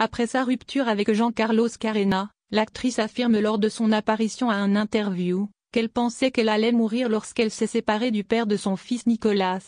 Après sa rupture avec Jean-Carlos Carena, l'actrice affirme lors de son apparition à un interview qu'elle pensait qu'elle allait mourir lorsqu'elle s'est séparée du père de son fils Nicolas.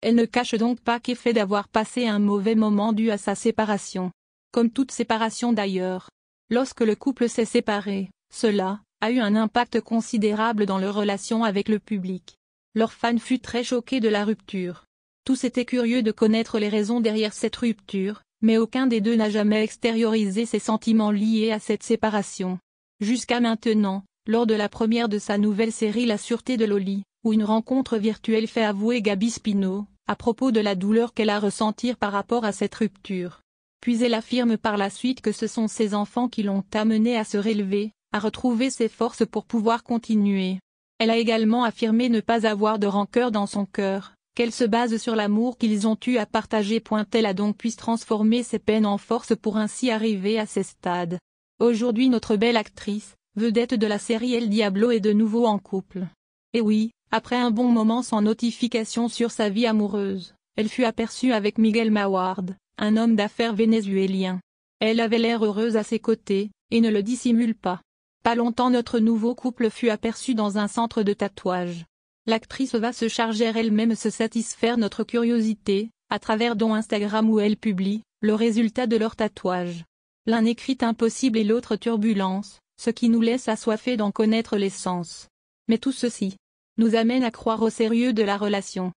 Elle ne cache donc pas qu'effet d'avoir passé un mauvais moment dû à sa séparation. Comme toute séparation d'ailleurs. Lorsque le couple s'est séparé, cela a eu un impact considérable dans leur relation avec le public. Leur fan fut très choqué de la rupture. Tous étaient curieux de connaître les raisons derrière cette rupture, mais aucun des deux n'a jamais extériorisé ses sentiments liés à cette séparation. Jusqu'à maintenant, lors de la première de sa nouvelle série La Sûreté de Loli, où une rencontre virtuelle fait avouer Gabi Spino, à propos de la douleur qu'elle a ressentir par rapport à cette rupture. Puis elle affirme par la suite que ce sont ses enfants qui l'ont amenée à se relever, à retrouver ses forces pour pouvoir continuer. Elle a également affirmé ne pas avoir de rancœur dans son cœur, qu'elle se base sur l'amour qu'ils ont eu à partager. Elle a donc pu transformer ses peines en force pour ainsi arriver à ces stades. Aujourd'hui notre belle actrice, vedette de la série El Diablo est de nouveau en couple. Et oui, après un bon moment sans notification sur sa vie amoureuse, elle fut aperçue avec Miguel Maward, un homme d'affaires vénézuélien. Elle avait l'air heureuse à ses côtés, et ne le dissimule pas. Pas longtemps notre nouveau couple fut aperçu dans un centre de tatouage. L'actrice va se charger elle-même se satisfaire notre curiosité, à travers dont Instagram où elle publie, le résultat de leur tatouage. L'un écrit impossible et l'autre turbulence, ce qui nous laisse assoiffés d'en connaître les sens. Mais tout ceci nous amène à croire au sérieux de la relation.